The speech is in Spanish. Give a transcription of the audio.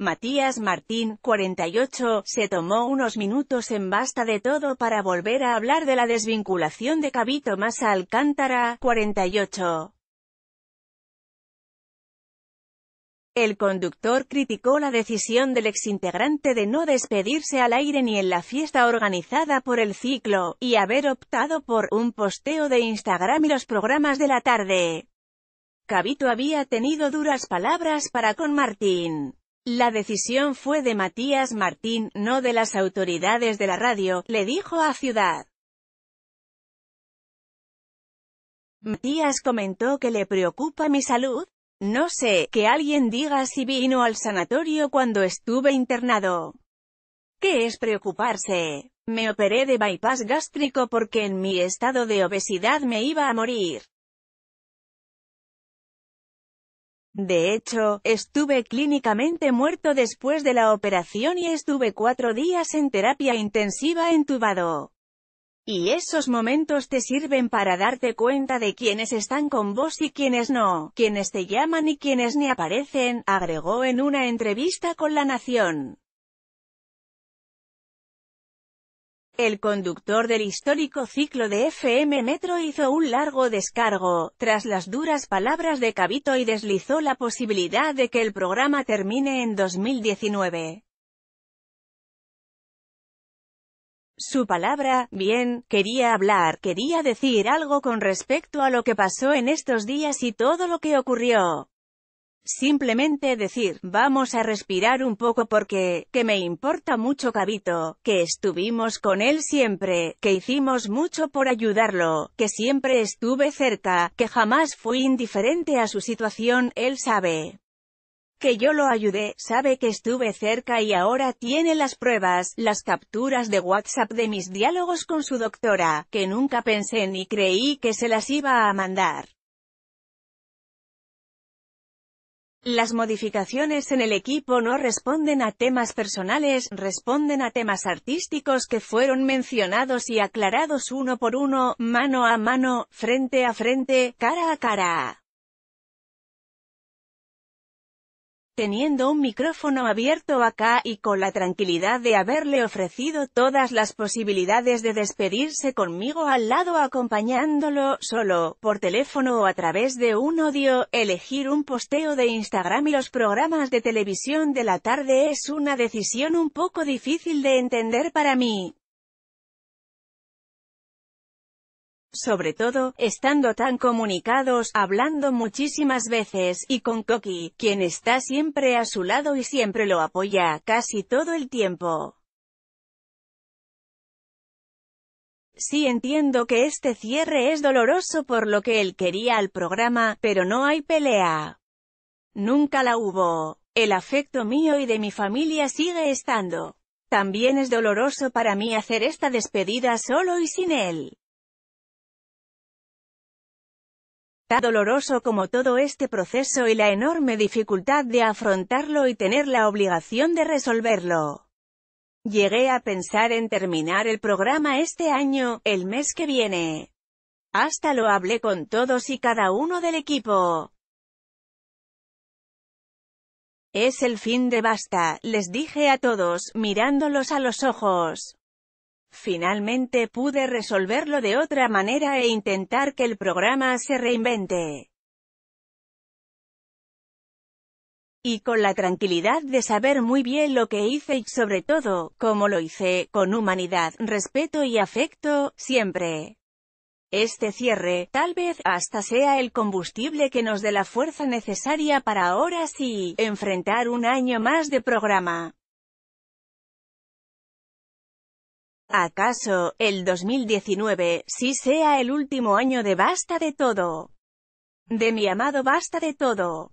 Matías Martín, 48, se tomó unos minutos en basta de todo para volver a hablar de la desvinculación de Cabito Massa Alcántara, 48. El conductor criticó la decisión del exintegrante de no despedirse al aire ni en la fiesta organizada por el ciclo, y haber optado por un posteo de Instagram y los programas de la tarde. Cabito había tenido duras palabras para con Martín. La decisión fue de Matías Martín, no de las autoridades de la radio, le dijo a Ciudad. Matías comentó que le preocupa mi salud. No sé, que alguien diga si vino al sanatorio cuando estuve internado. ¿Qué es preocuparse? Me operé de bypass gástrico porque en mi estado de obesidad me iba a morir. De hecho, estuve clínicamente muerto después de la operación y estuve cuatro días en terapia intensiva entubado. Y esos momentos te sirven para darte cuenta de quienes están con vos y quienes no, quienes te llaman y quienes ni aparecen, agregó en una entrevista con La Nación. El conductor del histórico ciclo de FM Metro hizo un largo descargo, tras las duras palabras de Cabito y deslizó la posibilidad de que el programa termine en 2019. Su palabra, bien, quería hablar, quería decir algo con respecto a lo que pasó en estos días y todo lo que ocurrió. Simplemente decir, vamos a respirar un poco porque, que me importa mucho Cabito, que estuvimos con él siempre, que hicimos mucho por ayudarlo, que siempre estuve cerca, que jamás fui indiferente a su situación, él sabe que yo lo ayudé, sabe que estuve cerca y ahora tiene las pruebas, las capturas de WhatsApp de mis diálogos con su doctora, que nunca pensé ni creí que se las iba a mandar. Las modificaciones en el equipo no responden a temas personales, responden a temas artísticos que fueron mencionados y aclarados uno por uno, mano a mano, frente a frente, cara a cara. teniendo un micrófono abierto acá y con la tranquilidad de haberle ofrecido todas las posibilidades de despedirse conmigo al lado acompañándolo, solo, por teléfono o a través de un audio, elegir un posteo de Instagram y los programas de televisión de la tarde es una decisión un poco difícil de entender para mí, sobre todo, estando tan comunicados, hablando muchísimas veces, y con Koki, quien está siempre a su lado y siempre lo apoya, casi todo el tiempo. Sí entiendo que este cierre es doloroso por lo que él quería al programa, pero no hay pelea. Nunca la hubo. El afecto mío y de mi familia sigue estando. También es doloroso para mí hacer esta despedida solo y sin él. tan doloroso como todo este proceso y la enorme dificultad de afrontarlo y tener la obligación de resolverlo. Llegué a pensar en terminar el programa este año, el mes que viene. Hasta lo hablé con todos y cada uno del equipo. Es el fin de basta, les dije a todos, mirándolos a los ojos. Finalmente pude resolverlo de otra manera e intentar que el programa se reinvente. Y con la tranquilidad de saber muy bien lo que hice y sobre todo, como lo hice, con humanidad, respeto y afecto, siempre. Este cierre, tal vez, hasta sea el combustible que nos dé la fuerza necesaria para ahora sí, enfrentar un año más de programa. ¿Acaso, el 2019, sí sea el último año de Basta de Todo? De mi amado Basta de Todo.